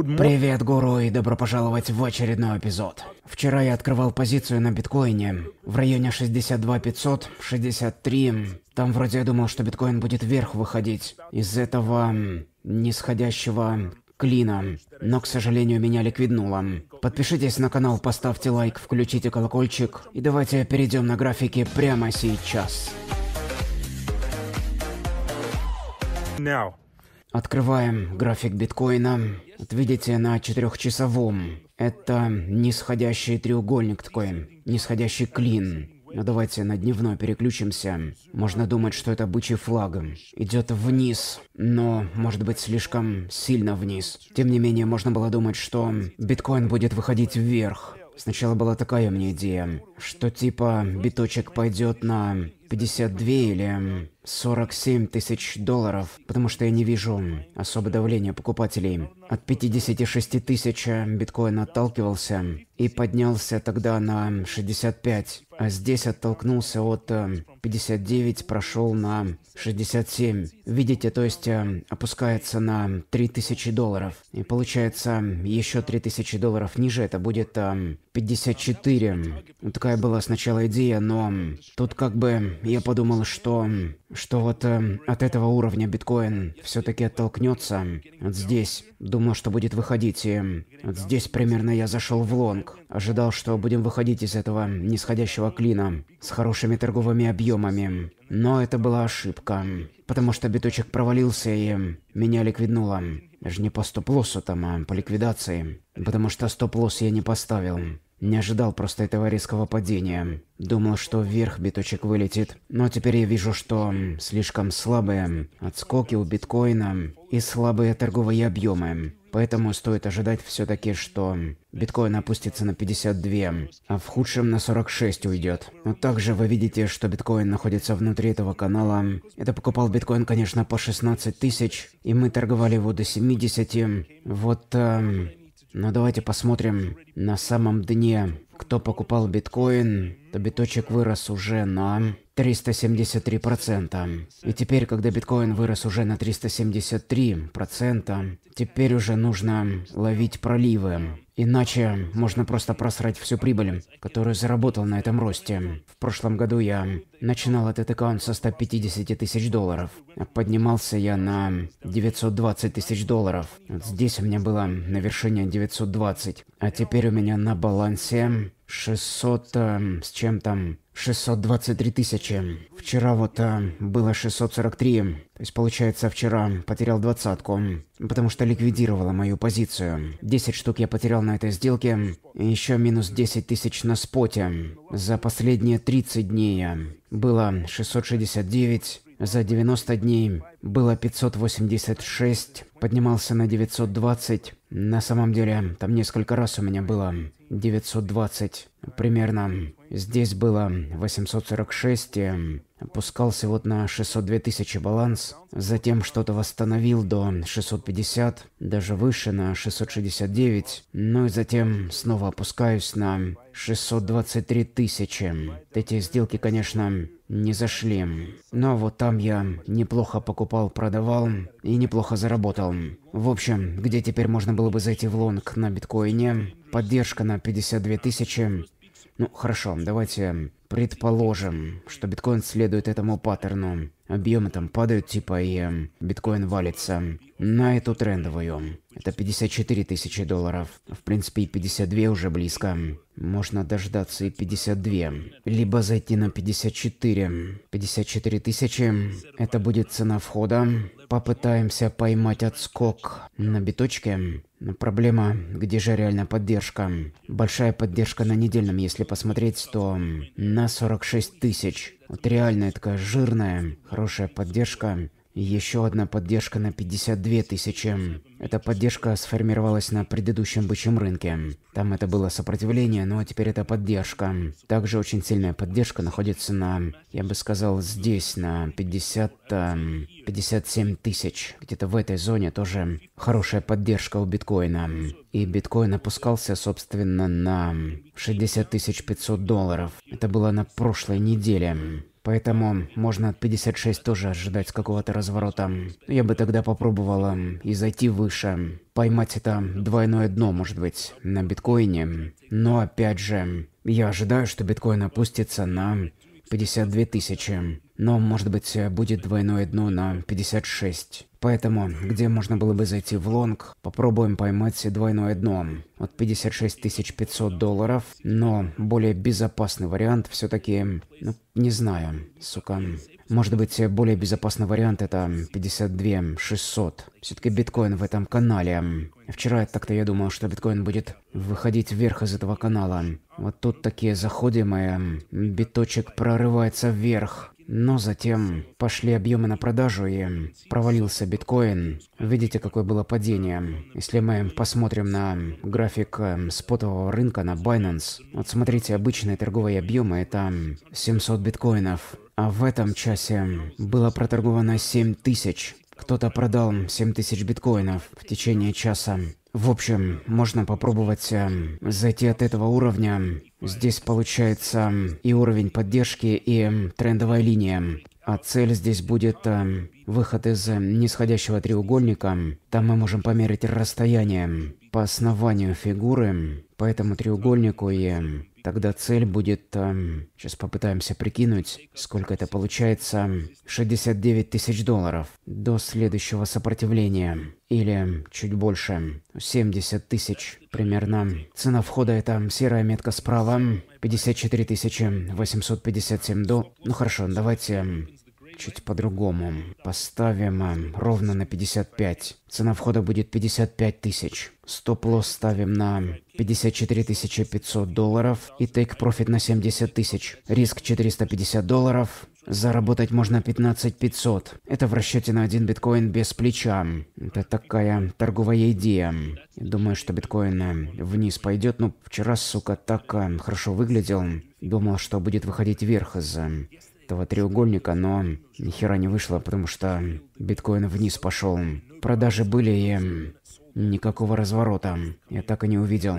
Привет, гуру, и добро пожаловать в очередной эпизод. Вчера я открывал позицию на биткоине в районе 62 500, 63. Там вроде я думал, что биткоин будет вверх выходить из этого нисходящего клина, но, к сожалению, меня ликвиднуло. Подпишитесь на канал, поставьте лайк, включите колокольчик, и давайте перейдем на графики прямо сейчас. Now. Открываем график биткоина. Вот видите, на четырехчасовом. Это нисходящий треугольник такой, нисходящий клин. Но ну, давайте на дневной переключимся. Можно думать, что это бычий флаг. Идет вниз, но, может быть, слишком сильно вниз. Тем не менее, можно было думать, что биткоин будет выходить вверх. Сначала была такая мне идея, что типа биточек пойдет на 52 или 47 тысяч долларов, потому что я не вижу особо давления покупателей. От 56 тысяч биткоин отталкивался и поднялся тогда на 65, а здесь оттолкнулся от 59, э, прошел на 67. Видите, то есть э, опускается на 3000 долларов. И получается еще 3000 долларов ниже, это будет 54. Э, вот такая была сначала идея, но тут как бы я подумал, что что вот э, от этого уровня биткоин все-таки оттолкнется. Вот здесь думал, что будет выходить, и эм, вот здесь примерно я зашел в лонг. Ожидал, что будем выходить из этого нисходящего клина с хорошими торговыми объемами. Но это была ошибка, потому что биточек провалился и меня ликвиднуло. Даже не по стоп-лоссу там, а по ликвидации. Потому что стоп-лосс я не поставил. Не ожидал просто этого резкого падения. Думал, что вверх биточек вылетит. Но теперь я вижу, что слишком слабые отскоки у биткоина и слабые торговые объемы. Поэтому стоит ожидать все-таки, что биткоин опустится на 52, а в худшем на 46 уйдет. Но также вы видите, что биткоин находится внутри этого канала. Это покупал биткоин, конечно, по 16 тысяч, и мы торговали его до 70. Вот... Э, но давайте посмотрим на самом дне, кто покупал биткоин, то биточек вырос уже на 373%. И теперь, когда биткоин вырос уже на 373%, теперь уже нужно ловить проливы. Иначе можно просто просрать всю прибыль, которую заработал на этом росте. В прошлом году я начинал этот аккаунт со 150 тысяч долларов. Поднимался я на 920 тысяч долларов. Вот здесь у меня было на вершине 920. А теперь у меня на балансе 600 э, эм, с чем там, 623 тысячи. Вчера вот э, было 643, то есть получается вчера потерял двадцатку, потому что ликвидировала мою позицию. 10 штук я потерял на этой сделке, и еще минус 10 тысяч на споте. За последние 30 э, дней было 669, за 90 дней было 586, поднимался на 920. На самом деле, там несколько раз у меня было 920 примерно. Здесь было 846, опускался э, вот на 602 тысячи баланс, затем что-то восстановил до 650, даже выше на 669, ну и затем снова опускаюсь на 623 тысячи. Эти сделки, конечно, не зашли. Но вот там я неплохо покупал, продавал и неплохо заработал. В общем, где теперь можно было бы зайти в лонг на биткоине, Поддержка на 52 тысячи. Ну, хорошо, давайте Предположим, что биткоин следует этому паттерну. Объемы там падают, типа, и эм, биткоин валится на эту трендовую. Это 54 тысячи долларов. В принципе, и 52 уже близко. Можно дождаться и 52. Либо зайти на 54. 54 тысячи. Это будет цена входа. Попытаемся поймать отскок на биточке. Но проблема, где же реально поддержка? Большая поддержка на недельном, если посмотреть, то на цена 46 тысяч. Вот реальная такая жирная, хорошая поддержка. Еще одна поддержка на 52 тысячи. Эта поддержка сформировалась на предыдущем бычьем рынке. Там это было сопротивление, но теперь это поддержка. Также очень сильная поддержка находится на, я бы сказал, здесь, на 50... 57 э, тысяч. Где-то в этой зоне тоже хорошая поддержка у биткоина. И биткоин опускался, собственно, на 60 500 долларов. Это было на прошлой неделе. Поэтому можно от 56 тоже ожидать с какого-то разворота. Я бы тогда попробовала и зайти выше. Поймать это двойное дно, может быть, на биткоине. Но опять же, я ожидаю, что биткоин опустится на 52 тысячи. Но, может быть, будет двойное дно на 56. Поэтому, где можно было бы зайти в лонг, попробуем поймать двойное дно от 56 500 долларов, но более безопасный вариант все-таки, ну, не знаю, сука. Может быть, более безопасный вариант это 52 600. Все-таки биткоин в этом канале. Вчера я так-то я думал, что биткоин будет выходить вверх из этого канала. Вот тут такие заходимые, биточек прорывается вверх. Но затем пошли объемы на продажу и провалился биткоин. Видите, какое было падение. Если мы посмотрим на график э, спотового рынка на Binance, вот смотрите, обычные торговые объемы это 700 биткоинов. А в этом часе было проторговано 7000. Кто-то продал 7000 биткоинов в течение часа. В общем, можно попробовать э, зайти от этого уровня Здесь получается и уровень поддержки, и трендовая линия. А цель здесь будет э, выход из э, нисходящего треугольника. Там мы можем померить расстояние по основанию фигуры, по этому треугольнику, и тогда цель будет... Э, сейчас попытаемся прикинуть, сколько это получается. 69 тысяч долларов до следующего сопротивления. Или чуть больше. 70 тысяч примерно. Цена входа это серая метка справа. 54 857 до... Ну хорошо, давайте чуть по-другому. Поставим э, ровно на 55. Цена входа будет 55 тысяч. Стоп-лосс ставим на 54 500 долларов и тейк-профит на 70 тысяч. Риск 450 долларов. Заработать можно 15 500. Это в расчете на один биткоин без плеча. Это такая торговая идея. Думаю, что биткоин э, вниз пойдет. Ну, вчера, сука, так э, хорошо выглядел. Думал, что будет выходить вверх из этого треугольника, но ни хера не вышло, потому что биткоин вниз пошел. Продажи были и никакого разворота. Я так и не увидел.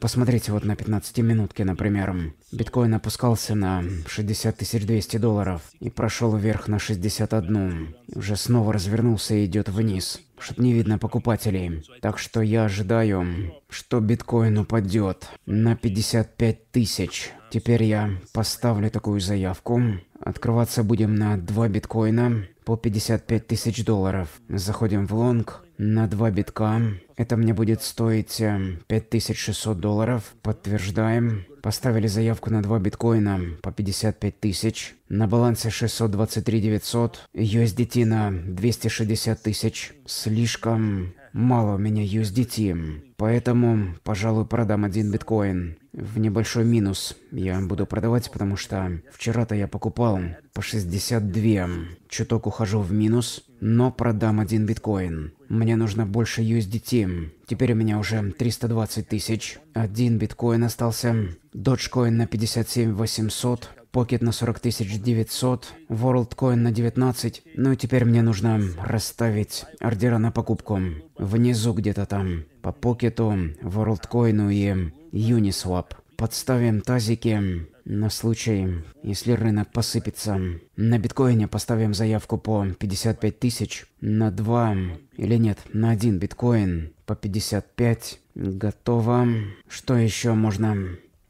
Посмотрите вот на 15 минутке, например. Биткоин опускался на 60 200 долларов и прошел вверх на 61. Уже снова развернулся и идет вниз. Чтоб не видно покупателей. Так что я ожидаю, что биткоин упадет на 55 тысяч. Теперь я поставлю такую заявку. Открываться будем на 2 биткоина по 55 тысяч долларов. Заходим в лонг на 2 битка. Это мне будет стоить 5600 э, долларов. Подтверждаем. Поставили заявку на 2 биткоина по 55 тысяч. На балансе 623 900. USDT на 260 тысяч. Слишком мало у меня USDT. Поэтому, пожалуй, продам один биткоин в небольшой минус. Я буду продавать, потому что вчера-то я покупал по 62. Чуток ухожу в минус, но продам один биткоин. Мне нужно больше USDT. Теперь у меня уже 320 тысяч. Один биткоин остался. Dogecoin на 57 800. покет на 40 900, ворлдкоин на 19. Ну и теперь мне нужно расставить ордера на покупку. Внизу где-то там. По Покету, ворлдкоину и Uniswap. Подставим тазики на случай, если рынок посыпется. На биткоине поставим заявку по 55 тысяч на 2 или нет, на 1 биткоин по 55. Готово. Что еще можно?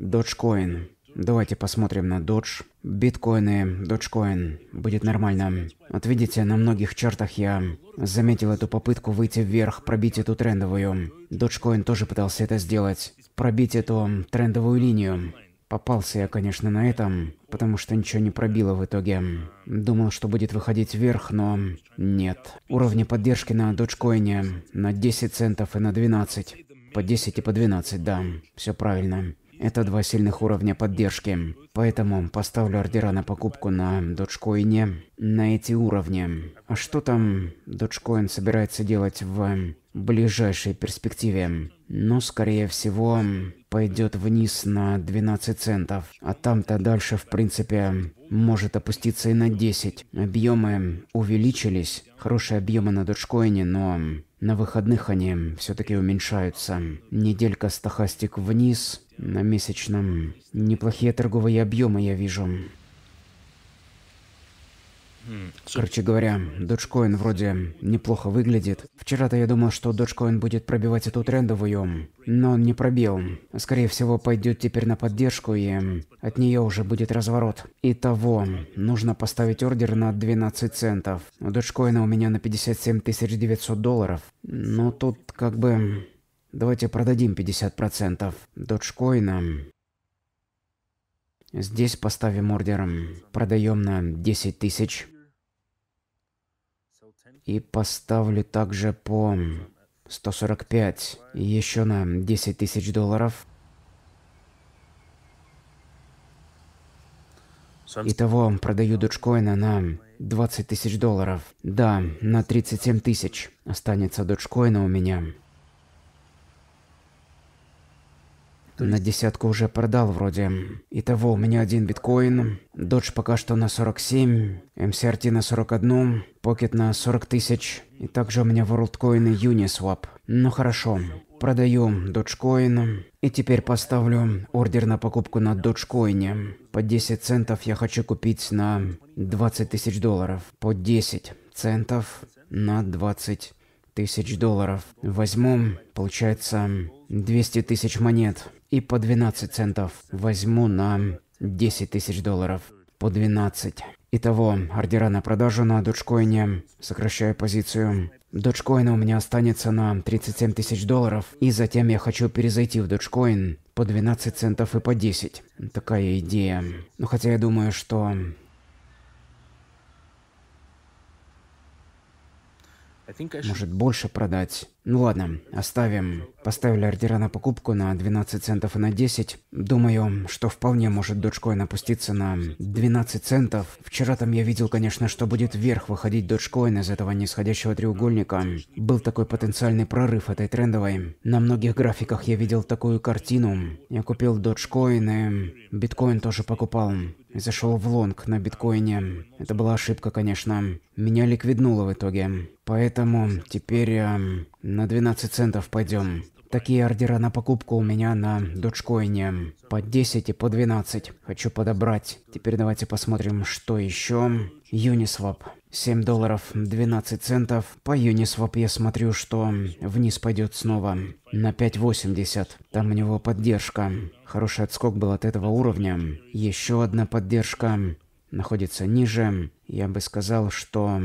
Dogecoin. Давайте посмотрим на Додж. Биткоины, Доджкоин. Будет нормально. Вот видите, на многих чертах я заметил эту попытку выйти вверх, пробить эту трендовую. Доджкоин тоже пытался это сделать. Пробить эту трендовую линию. Попался я, конечно, на этом, потому что ничего не пробило в итоге. Думал, что будет выходить вверх, но нет. Уровни поддержки на доджкоине на 10 центов и на 12. По 10 и по 12, да. Все правильно. Это два сильных уровня поддержки. Поэтому поставлю ордера на покупку на доджкоине на эти уровни. А что там доджкоин собирается делать в ближайшей перспективе? Ну, скорее всего, пойдет вниз на 12 центов. А там-то дальше, в принципе, может опуститься и на 10. Объемы увеличились. Хорошие объемы на доджкоине, но на выходных они все-таки уменьшаются. Неделька стахастик вниз, на месячном. Неплохие торговые объемы я вижу. Короче говоря, Dogecoin вроде неплохо выглядит. Вчера-то я думал, что Dogecoin будет пробивать эту трендовую, но он не пробил. Скорее всего, пойдет теперь на поддержку, и от нее уже будет разворот. Итого, нужно поставить ордер на 12 центов. У Dogecoin у меня на 57 900 долларов. Но тут как бы... Давайте продадим 50% доджкоина. Здесь поставим ордер. Продаем на 10 тысяч и поставлю также по 145 и еще на 10 тысяч долларов. Итого продаю доджкоина на 20 тысяч долларов. Да, на 37 тысяч останется доджкоина у меня. На десятку уже продал вроде. Итого у меня один биткоин, Додж пока что на 47, MCRT на 41, Покет на 40 тысяч. И также у меня WorldCoin и Uniswap. Ну хорошо, продаю Dogecoin. И теперь поставлю ордер на покупку на Dogecoin. По 10 центов я хочу купить на 20 тысяч долларов. По 10 центов на 20 тысяч долларов. Возьму, получается, 200 тысяч монет и по 12 центов. Возьму на 10 тысяч долларов. По 12. Итого, ордера на продажу на доджкоине. сокращая позицию. Доджкоина у меня останется на 37 тысяч долларов. И затем я хочу перезайти в доджкоин по 12 центов и по 10. Такая идея. Ну хотя я думаю, что... Может больше продать. Ну ладно, оставим. Поставили ордера на покупку на 12 центов и на 10. Думаю, что вполне может Dogecoin опуститься на 12 центов. Вчера там я видел, конечно, что будет вверх выходить Dogecoin из этого нисходящего треугольника. Был такой потенциальный прорыв этой трендовой. На многих графиках я видел такую картину. Я купил Dogecoin и биткоин тоже покупал. Зашел в лонг на биткоине. Это была ошибка, конечно. Меня ликвиднуло в итоге. Поэтому теперь... Э, на 12 центов пойдем. Такие ордера на покупку у меня на доджкоине. По 10 и по 12. Хочу подобрать. Теперь давайте посмотрим, что еще. Uniswap. 7 долларов 12 центов. По Uniswap я смотрю, что вниз пойдет снова. На 5.80. Там у него поддержка. Хороший отскок был от этого уровня. Еще одна поддержка находится ниже. Я бы сказал, что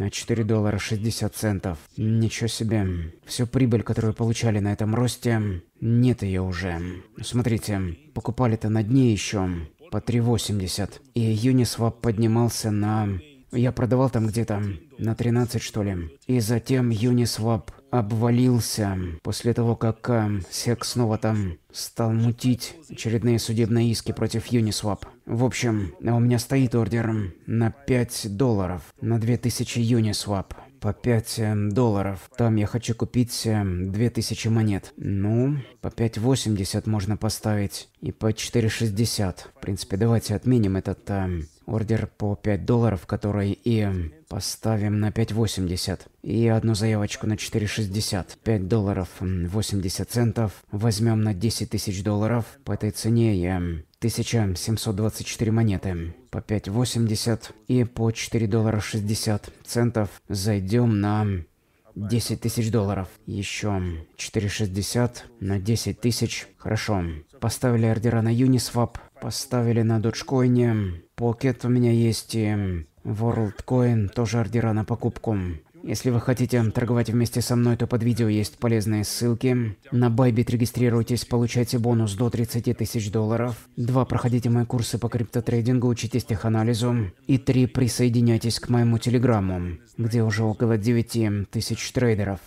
на 4 доллара 60 центов. Ничего себе. Всю прибыль, которую получали на этом росте, нет ее уже. Смотрите, покупали-то на дне еще по 3.80. И Uniswap поднимался на... Я продавал там где-то на 13 что ли. И затем Uniswap обвалился после того, как э, Сек снова там стал мутить очередные судебные иски против Uniswap. В общем, у меня стоит ордер на 5 долларов на 2000 Uniswap. По 5 э, долларов. Там я хочу купить 2000 э, монет. Ну, по 5.80 можно поставить. И по 4.60. В принципе, давайте отменим этот э, ордер по 5 долларов, который и Поставим на 5.80. И одну заявочку на 4.60. 5 долларов 80 центов. Возьмем на 10 тысяч долларов. По этой цене я... 1724 монеты по 5.80 и по 4 доллара 60 центов зайдем на 10 тысяч долларов. Еще 4,60 на 10 тысяч. Хорошо. Поставили ордера на Uniswap, поставили на Dogecoin. Pocket у меня есть и WorldCoin тоже ордера на покупку. Если вы хотите торговать вместе со мной, то под видео есть полезные ссылки. На Bybit регистрируйтесь, получайте бонус до 30 тысяч долларов. Два Проходите мои курсы по криптотрейдингу, учитесь теханализу. И три Присоединяйтесь к моему телеграмму, где уже около 9 тысяч трейдеров.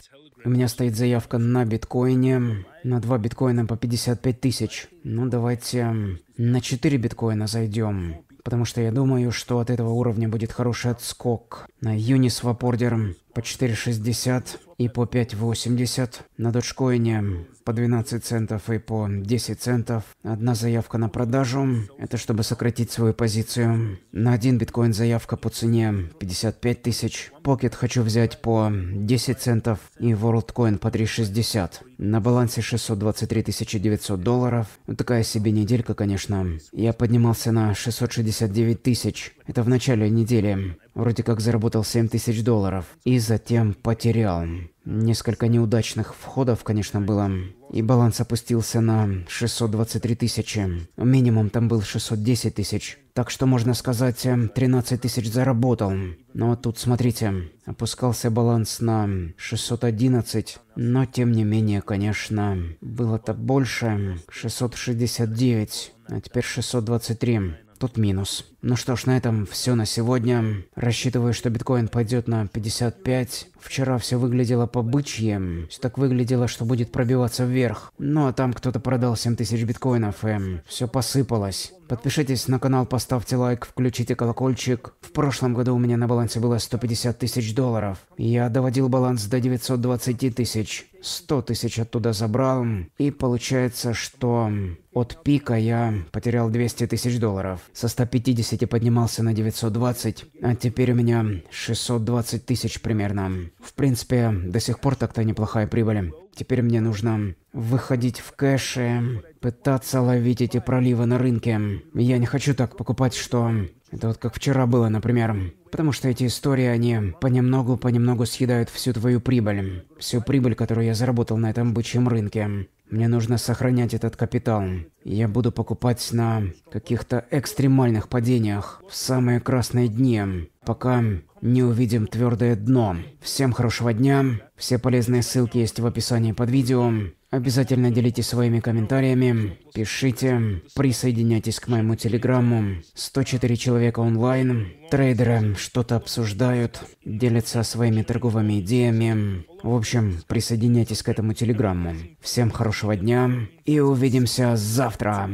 У меня стоит заявка на биткоине, на 2 биткоина по 55 тысяч. Ну давайте на 4 биткоина зайдем потому что я думаю, что от этого уровня будет хороший отскок. На Uniswap ордер по 460 и по 5,80 на дочкоине по 12 центов и по 10 центов. Одна заявка на продажу, это чтобы сократить свою позицию. На один биткоин заявка по цене 55 тысяч. Pocket хочу взять по 10 центов и WorldCoin по 3,60. На балансе 623 900 долларов. Ну, такая себе неделька, конечно. Я поднимался на 669 тысяч. Это в начале недели. Вроде как заработал 7 тысяч долларов. И затем потерял. Несколько неудачных входов, конечно, было. И баланс опустился на 623 тысячи. Минимум там был 610 тысяч. Так что, можно сказать, 13 эм, тысяч заработал. Но тут, смотрите, опускался баланс на 611. Но, тем не менее, конечно, было-то больше. 669. А теперь 623. Тут минус. Ну что ж, на этом все на сегодня. Рассчитываю, что биткоин пойдет на 55. Вчера все выглядело по бычье. Все так выглядело, что будет пробиваться вверх. Ну а там кто-то продал 7000 биткоинов, и все посыпалось. Подпишитесь на канал, поставьте лайк, включите колокольчик. В прошлом году у меня на балансе было 150 тысяч долларов. Я доводил баланс до 920 тысяч. 100 тысяч оттуда забрал. И получается, что от пика я потерял 200 тысяч долларов. Со 150 180 и поднимался на 920, а теперь у меня 620 тысяч примерно. В принципе, до сих пор так-то неплохая прибыль. Теперь мне нужно выходить в кэши, пытаться ловить эти проливы на рынке. Я не хочу так покупать, что это вот как вчера было, например. Потому что эти истории, они понемногу-понемногу съедают всю твою прибыль. Всю прибыль, которую я заработал на этом бычьем рынке. Мне нужно сохранять этот капитал. Я буду покупать на каких-то экстремальных падениях в самые красные дни, пока не увидим твердое дно. Всем хорошего дня. Все полезные ссылки есть в описании под видео. Обязательно делитесь своими комментариями, пишите, присоединяйтесь к моему телеграмму. 104 человека онлайн, трейдеры что-то обсуждают, делятся своими торговыми идеями. В общем, присоединяйтесь к этому телеграмму. Всем хорошего дня и увидимся завтра.